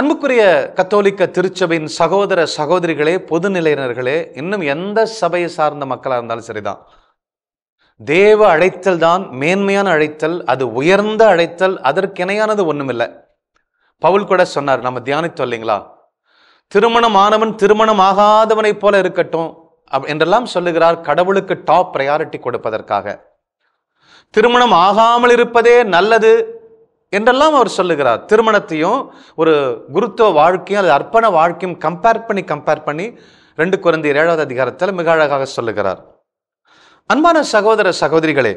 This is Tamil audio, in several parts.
அன்புக்குரிய கத்தோலிக்க திருச்சபையின் சகோதர சகோதரிகளே பொதுநிலையினர்களே இன்னும் எந்த சபையை சார்ந்த மக்களாக இருந்தாலும் சரிதான் தேவ அழைத்தல் தான் மேன்மையான அழைத்தல் அது உயர்ந்த அழைத்தல் அதற்கிணையானது ஒன்றுமில்லை பவுல் கூட சொன்னார் நம்ம தியானித்தோம் இல்லைங்களா திருமணம் ஆனவன் திருமணம் ஆகாதவனைப் போல இருக்கட்டும் என்றெல்லாம் சொல்லுகிறார் கடவுளுக்கு டாப் ப்ரையாரிட்டி கொடுப்பதற்காக திருமணம் ஆகாமல் இருப்பதே நல்லது என்றெல்லாம் அவர் சொல்லுகிறார் திருமணத்தையும் ஒரு குருத்துவ வாழ்க்கையும் அல்லது அர்ப்பண வாழ்க்கையும் கம்பேர் பண்ணி கம்பேர் பண்ணி ரெண்டு குழந்தை ஏழாவது அதிகாரத்தில் மிக அழகாக சொல்லுகிறார் அன்பான சகோதர சகோதரிகளே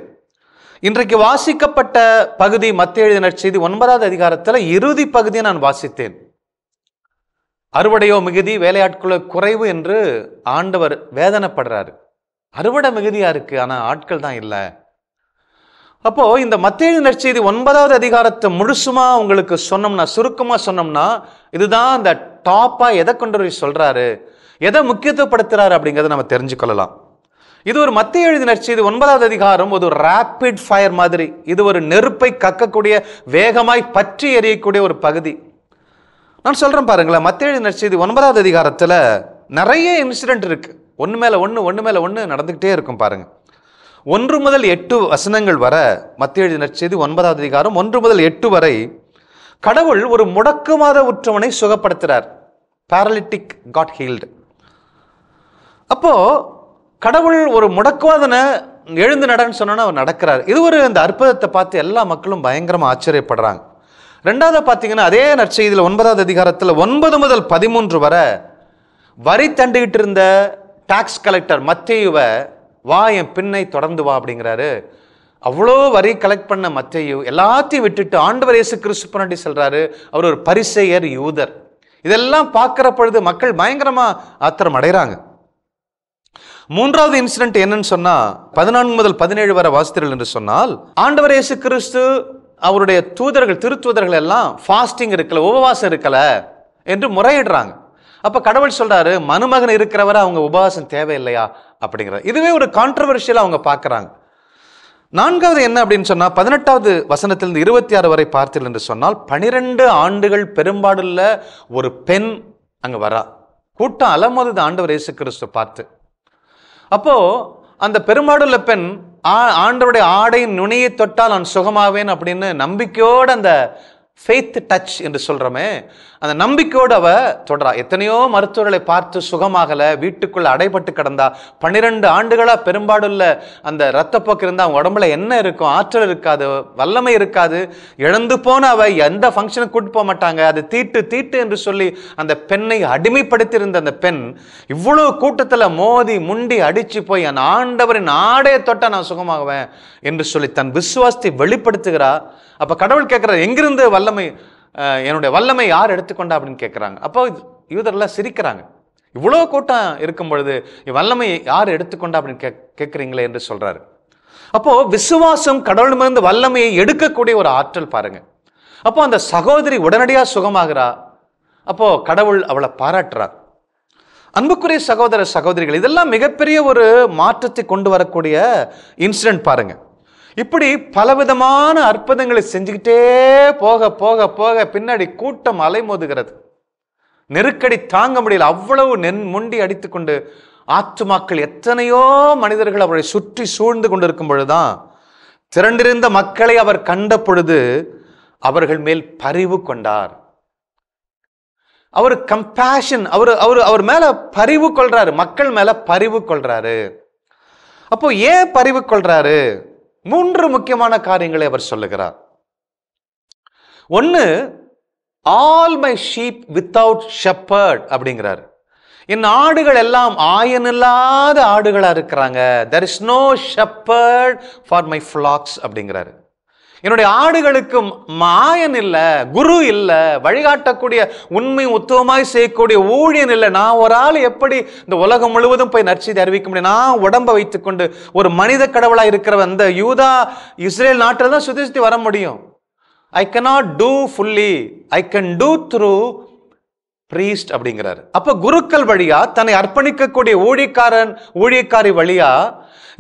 இன்றைக்கு வாசிக்கப்பட்ட பகுதி மத்திய எழுதினர் செய்தி ஒன்பதாவது அதிகாரத்தில் இறுதி பகுதியை நான் வாசித்தேன் அறுவடையோ மிகுதி வேலையாட்களோ குறைவு என்று ஆண்டவர் வேதனைப்படுறாரு அறுவடை மிகுதியாக இருக்குது ஆனால் ஆட்கள் தான் இல்லை அப்போ இந்த மத்திய நற்செய்தி ஒன்பதாவது அதிகாரத்தை முழுசுமா உங்களுக்கு சொன்னோம்னா சுருக்கமாக சொன்னோம்னா இதுதான் இந்த டாப்பாக எதை கொண்டு போய் சொல்கிறாரு எதை முக்கியத்துவப்படுத்துறாரு அப்படிங்கிறத நம்ம தெரிஞ்சுக்கொள்ளலாம் இது ஒரு மத்திய எழுதி நற்செய்தி ஒன்பதாவது அதிகாரம் ஒரு ராப்பிட் ஃபயர் மாதிரி இது ஒரு நெருப்பை கக்கக்கூடிய வேகமாய் பற்றி எறியக்கூடிய ஒரு பகுதி நான் சொல்கிறேன் பாருங்களேன் மத்திய எழுதி நற்செய்தி ஒன்பதாவது அதிகாரத்தில் நிறைய இன்சிடென்ட் இருக்குது ஒன்று மேலே ஒன்று ஒன்று மேலே ஒன்று நடந்துக்கிட்டே இருக்கும் பாருங்கள் ஒன்று முதல் எட்டு வசனங்கள் வர மத்திய எழுதின செய்தி ஒன்பதாவது அதிகாரம் ஒன்று முதல் எட்டு வரை கடவுள் ஒரு முடக்குமாத உற்றவனை சுகப்படுத்துகிறார் பேரலிட்டிக் காட் ஹீல்டு அப்போ கடவுள் ஒரு முடக்குவாதனை எழுந்து நடன்னு சொன்னோன்னா அவர் நடக்கிறார் இது ஒரு அந்த அற்புதத்தை பார்த்து எல்லா மக்களும் பயங்கரமாக ஆச்சரியப்படுறாங்க ரெண்டாவது பார்த்தீங்கன்னா அதே நற்செய்தியில் ஒன்பதாவது அதிகாரத்தில் ஒன்பது முதல் பதிமூன்று வரை வரி தண்டுகிட்டு இருந்த டாக்ஸ் கலெக்டர் மத்தியுவை வா என் பின்னை தொடர்ந்து வா அப்படிங்கிறாரு அவ்வளோ வரி கலெக்ட் பண்ண மத்தையு எல்லாத்தையும் விட்டுட்டு ஆண்டவர் இயேசு கிறிஸ்து பண்ணி சொல்கிறாரு அவர் ஒரு பரிசெயர் யூதர் இதெல்லாம் பார்க்குற பொழுது மக்கள் பயங்கரமாக ஆத்திரம் அடைகிறாங்க மூன்றாவது இன்சிடென்ட் என்னன்னு சொன்னால் பதினான்கு முதல் பதினேழு வர வாசித்தீர்கள் என்று சொன்னால் ஆண்டவர் இயேசு கிறிஸ்து அவருடைய தூதர்கள் திருத்தூதர்கள் எல்லாம் ஃபாஸ்டிங் இருக்கல உபவாசம் இருக்கல என்று முறையிடுறாங்க அப்போ கடவுள் சொல்கிறாரு மனுமகன் இருக்கிறவரை அவங்க உபவாசம் தேவையில்லையா அப்படிங்கிற இதுவே ஒரு கான்ட்ரவர்ஷியலாக அவங்க பார்க்குறாங்க நான்காவது என்ன அப்படின்னு சொன்னால் பதினெட்டாவது வசனத்திலிருந்து இருபத்தி ஆறு வரை பார்த்தில் என்று சொன்னால் பனிரெண்டு ஆண்டுகள் பெரும்பாடுள்ள ஒரு பெண் அங்கே வரா கூட்டம் அலமோதுது ஆண்டவர் இயேசு கிறிஸ்து பார்த்து அப்போது அந்த பெரும்பாடுள்ள பெண் ஆண்டவருடைய ஆடை நுனியை தொட்டால் நான் சுகமாவேன் அப்படின்னு நம்பிக்கையோடு அந்த ஃபேத் டச் என்று சொல்கிறோமே அந்த நம்பிக்கையோடு அவ தொடரா எத்தனையோ மருத்துவர்களை பார்த்து சுகமாகலை வீட்டுக்குள்ளே அடைபட்டு கிடந்தா பன்னிரெண்டு ஆண்டுகளாக பெரும்பாடுள்ள அந்த ரத்தப்போக்கு இருந்தால் அவங்க உடம்புல என்ன இருக்கும் ஆற்றல் இருக்காது வல்லமை இருக்காது இழந்து போன அவ எந்த ஃபங்க்ஷனுக்கு கூட்டு போக மாட்டாங்க அது தீட்டு தீட்டு என்று சொல்லி அந்த பெண்ணை அடிமைப்படுத்தியிருந்த அந்த பெண் இவ்வளோ கூட்டத்தில் மோதி முண்டி அடித்து போய் அந்த ஆண்டவரின் ஆடையை தொட்டால் நான் சுகமாகுவேன் என்று சொல்லி தன் விசுவாசத்தை வெளிப்படுத்துகிறா அப்போ கடவுள் கேட்குற எங்கிருந்து வல்லமை என்னுடைய வல்லமை யார் எடுத்துக்கொண்டா அப்படின்னு கேட்குறாங்க அப்போ யூதர்லாம் சிரிக்கிறாங்க இவ்வளோ கூட்டம் இருக்கும் பொழுது வல்லமை யார் எடுத்துக்கொண்டா அப்படின்னு கே கேட்குறீங்களே என்று சொல்கிறாரு அப்போது விசுவாசம் கடவுளுமிருந்து வல்லமையை எடுக்கக்கூடிய ஒரு ஆற்றல் பாருங்கள் அப்போ அந்த சகோதரி உடனடியாக சுகமாகிறா அப்போது கடவுள் அவளை பாராட்டுறார் அன்புக்குரிய சகோதர சகோதரிகள் இதெல்லாம் மிகப்பெரிய ஒரு மாற்றத்தை கொண்டு வரக்கூடிய இன்சிடென்ட் பாருங்கள் இப்படி பலவிதமான அற்புதங்களை செஞ்சுக்கிட்டே போக போக போக பின்னாடி கூட்டம் அலைமோதுகிறது நெருக்கடி தாங்க முடியல அவ்வளவு நென் முண்டி அடித்துக்கொண்டு ஆத்துமாக்கள் எத்தனையோ மனிதர்கள் அவரை சுற்றி சூழ்ந்து கொண்டிருக்கும் பொழுதுதான் திரண்டிருந்த மக்களை அவர் கண்ட பொழுது அவர்கள் மேல் பரிவு கொண்டார் அவர் கம்பேஷன் அவர் அவர் அவர் மேல பரிவு கொள்றாரு மக்கள் மேல பரிவு கொள்றாரு அப்போ ஏன் பரிவு கொள்றாரு மூன்று முக்கியமான காரியங்களை அவர் சொல்லுகிறார் ஒன்று all my sheep without shepherd அப்படிங்கிறார் என் ஆடுகள் எல்லாம் ஆயனில்லாத ஆடுகளாக இருக்கிறாங்க there is no shepherd for my flocks அப்படிங்கிறாரு என்னுடைய ஆடுகளுக்கு மாயன் இல்லை குரு இல்லை வழிகாட்டக்கூடிய உண்மை உத்தவமாய் செய்யக்கூடிய ஊழியன் இல்லை நான் ஒரு ஆள் எப்படி இந்த உலகம் முழுவதும் போய் நற்செய்தி அறிவிக்க முடியும் நான் உடம்பை வைத்துக்கொண்டு ஒரு மனித கடவுளாக இருக்கிற அந்த யூதா இஸ்ரேல் நாட்டில் தான் சுத்தி சுத்தி வர முடியும் I cannot do fully I can do through priest அப்படிங்கிறாரு அப்ப குருக்கள் வழியா தன்னை அர்ப்பணிக்கக்கூடிய ஊழிக்காரன் ஊழியக்காரி வழியா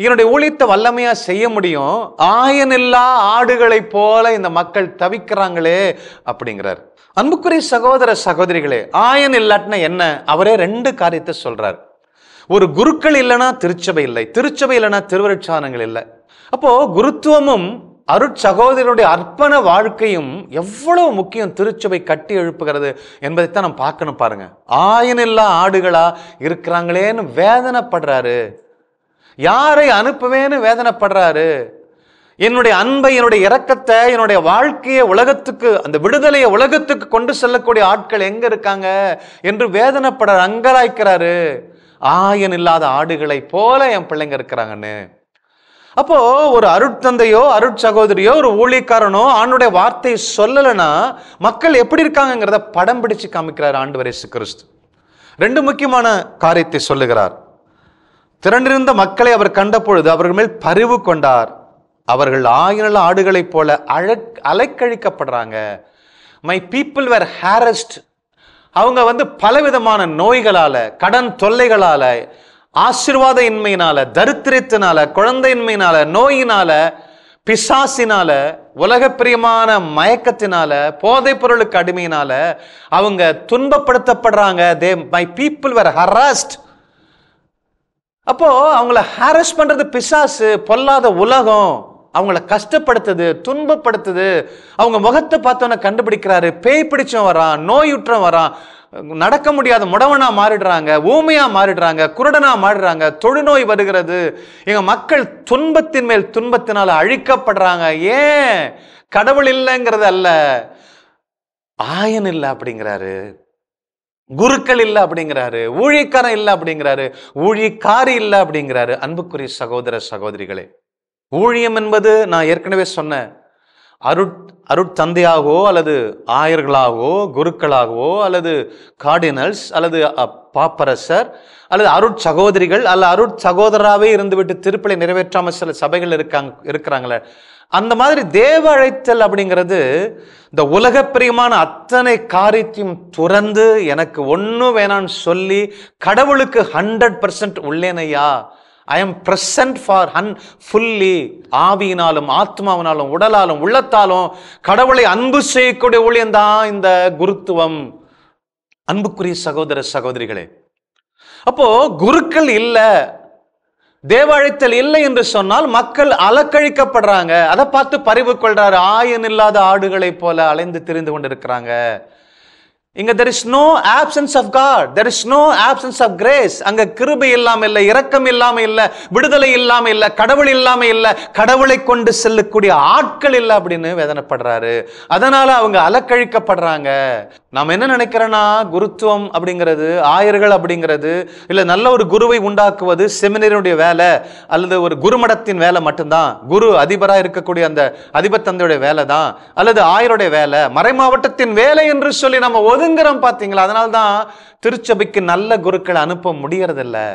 என்னுடைய ஊழியத்தை வல்லமையா செய்ய முடியும் ஆயனில்லா ஆடுகளை போல இந்த மக்கள் தவிக்கிறாங்களே அப்படிங்கிறார் அன்புக்குரிய சகோதர சகோதரிகளே ஆயன் இல்லாட்டினா என்ன அவரே ரெண்டு காரியத்தை சொல்றார் ஒரு குருக்கள் இல்லைன்னா திருச்சபை இல்லை திருச்சபை இல்லைன்னா திருவருட்சானங்கள் இல்லை அப்போ குருத்துவமும் அருட்சகோதரனுடைய அர்ப்பண வாழ்க்கையும் எவ்வளவு முக்கியம் திருச்சபை கட்டி எழுப்புகிறது என்பதைத்தான் நம்ம பார்க்கணும் பாருங்க ஆயனில்லா ஆடுகளா இருக்கிறாங்களேன்னு வேதனைப்படுறாரு யாரை அனுப்புவேன்னு வேதனைப்படுறாரு என்னுடைய அன்பை என்னுடைய இரக்கத்தை என்னுடைய வாழ்க்கையை உலகத்துக்கு அந்த விடுதலையை உலகத்துக்கு கொண்டு செல்லக்கூடிய ஆட்கள் எங்க இருக்காங்க என்று வேதனைப்படுற அங்கராய்க்கிறாரு ஆயன் இல்லாத ஆடுகளை போல என் பிள்ளைங்க இருக்கிறாங்கன்னு அப்போ ஒரு அருட்தந்தையோ அருட்சகோதரியோ ஒரு ஊழியக்காரனோ ஆண்டுடைய வார்த்தையை சொல்லலைன்னா மக்கள் எப்படி இருக்காங்கிறத படம் பிடிச்சு காமிக்கிறார் ஆண்டு இயேசு கிறிஸ்து ரெண்டு முக்கியமான காரியத்தை சொல்லுகிறார் திரண்டிருந்த மக்களை அவர் கண்டபொழுது அவர்கள் மேல் பரிவு கொண்டார் அவர்கள் ஆயிரல ஆடுகளைப் போல அழக் அலைக்கழிக்கப்படுறாங்க மை பீப்புள் வேர் ஹேரஸ்ட் அவங்க வந்து பலவிதமான நோய்களால் கடன் தொல்லைகளால் ஆசிர்வாத இன்மையினால தரித்திரத்தினால குழந்தையின்மையினால நோயினால பிசாசினால உலக பிரியமான மயக்கத்தினால போதைப் பொருளுக்கு அடிமையினால அவங்க துன்பப்படுத்தப்படுறாங்க they my people were harassed அப்போ அவங்கள ஹாரஸ் பண்றது பிசாசு பொல்லாத உலகம் அவங்கள கஷ்டப்படுத்துது துன்பப்படுத்துது அவங்க முகத்தை பார்த்தோன்னே கண்டுபிடிக்கிறாரு பேய் பிடிச்சம் வரான் நோயுற்றம் வரான் நடக்க முடியாத முடவனாக மாறிடுறாங்க ஊமையாக மாறிடுறாங்க குருடனாக மாறிடுறாங்க தொழுநோய் வருகிறது எங்கள் மக்கள் துன்பத்தின் மேல் துன்பத்தினால் அழிக்கப்படுறாங்க ஏன் கடவுள் இல்லைங்கிறது அல்ல ஆயன் இல்லை அப்படிங்கிறாரு குருக்கள் இல்லை அப்படிங்கிறாரு ஊழிக்காரன் இல்லை அப்படிங்கிறாரு ஊழிக்காரி இல்லை அப்படிங்கிறாரு அன்புக்குரிய சகோதர சகோதரிகளே ஊழியம் என்பது நான் ஏற்கனவே சொன்னேன் அருட் அருட்தந்தையாகவோ அல்லது ஆயர்களாகவோ குருக்களாகவோ அல்லது கார்டினல்ஸ் அல்லது பாப்பரசர் அல்லது அருட் சகோதரிகள் அல்ல அருட் சகோதராகவே இருந்துவிட்டு திருப்பலை நிறைவேற்றாமல் சில சபைகள் இருக்காங்க இருக்கிறாங்களே அந்த மாதிரி தேவ அழைத்தல் அப்படிங்கிறது இந்த உலக பிரியமான அத்தனை காரியத்தையும் துறந்து எனக்கு ஒன்றும் வேணான்னு சொல்லி கடவுளுக்கு ஹண்ட்ரட் பர்சன்ட் உள்ளேனையா I am present for him fully ஆவியினாலும் ஆத்மாவினாலும் உடலாலும் உள்ளத்தாலும் கடவுளை அன்பு செய்யக்கூடிய ஊழியந்தான் இந்த குருத்துவம் அன்புக்குரிய சகோதர சகோதரிகளே அப்போ குருக்கள் இல்லை தேவாழைத்தல் இல்லை என்று சொன்னால் மக்கள் அலக்கழிக்கப்படுறாங்க அதை பார்த்து பறிவு கொள்றாரு ஆயன் இல்லாத ஆடுகளை போல அலைந்து திரிந்து கொண்டிருக்கிறாங்க இங்க there is no absence of God there is no absence of grace அங்க கிருபை இல்லாம இல்லை இரக்கம் இல்லாம இல்லை விடுதலை இல்லாம இல்லை கடவுள் இல்லாம இல்லை கடவுளை கொண்டு செல்லக்கூடிய ஆட்கள் இல்லை அப்படின்னு வேதனைப்படுறாரு அதனால அவங்க அலக்கழிக்கப்படுறாங்க நாம் என்ன நினைக்கிறோன்னா குருத்துவம் அப்படிங்கிறது ஆயர்கள் அப்படிங்கிறது இல்ல நல்ல ஒரு குருவை உண்டாக்குவது செமினரினுடைய வேலை அல்லது ஒரு குருமடத்தின் வேலை மட்டும்தான் குரு அதிபராக இருக்கக்கூடிய அந்த தந்தையுடைய வேலை தான் அல்லது ஆயருடைய வேலை மறைமாவட்டத்தின் வேலை என்று சொல்லி நம்ம ஒது ஒழுங்குறோம் பார்த்தீங்களா அதனால தான் திருச்சபைக்கு நல்ல குருக்களை அனுப்ப முடியறதில்லை